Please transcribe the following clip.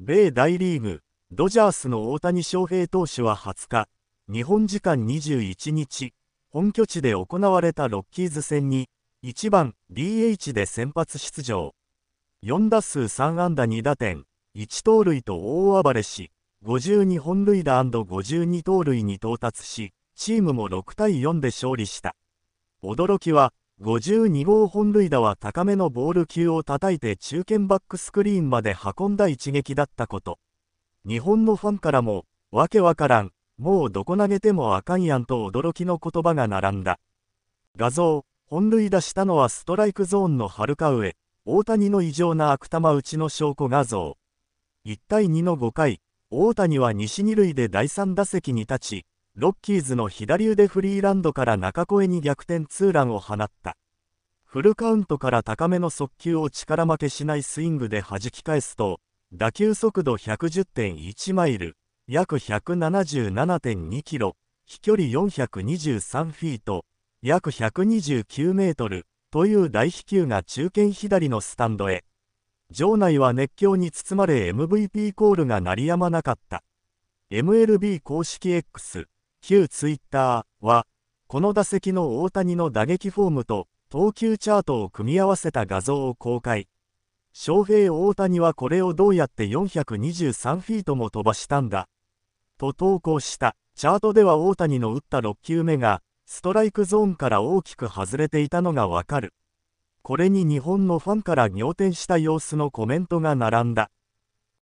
米大リーグ、ドジャースの大谷翔平投手は20日、日本時間21日、本拠地で行われたロッキーズ戦に、1番 DH で先発出場。4打数3安打2打点、1盗塁と大暴れし、52本塁打 &52 盗塁に到達し、チームも6対4で勝利した。驚きは、52号本塁打は高めのボール球を叩いて中堅バックスクリーンまで運んだ一撃だったこと。日本のファンからも、わけわからん、もうどこ投げてもあかんやんと驚きの言葉が並んだ。画像、本塁打したのはストライクゾーンのはるか上、大谷の異常な悪玉打ちの証拠画像。1対2の5回、大谷は西二塁で第3打席に立ち、ロッキーズの左腕フリーランドから中越に逆転ツーランを放った。フルカウントから高めの速球を力負けしないスイングで弾き返すと、打球速度110.1マイル、約177.2キロ、飛距離423フィート、約129メートル、という大飛球が中堅左のスタンドへ。場内は熱狂に包まれ MVP コールが鳴りやまなかった。MLB 公式 X 旧ツイッターは、この打席の大谷の打撃フォームと投球チャートを組み合わせた画像を公開。翔平大谷はこれをどうやって423フィートも飛ばしたんだ。と投稿した。チャートでは大谷の打った6球目が、ストライクゾーンから大きく外れていたのがわかる。これに日本のファンから仰天した様子のコメントが並んだ。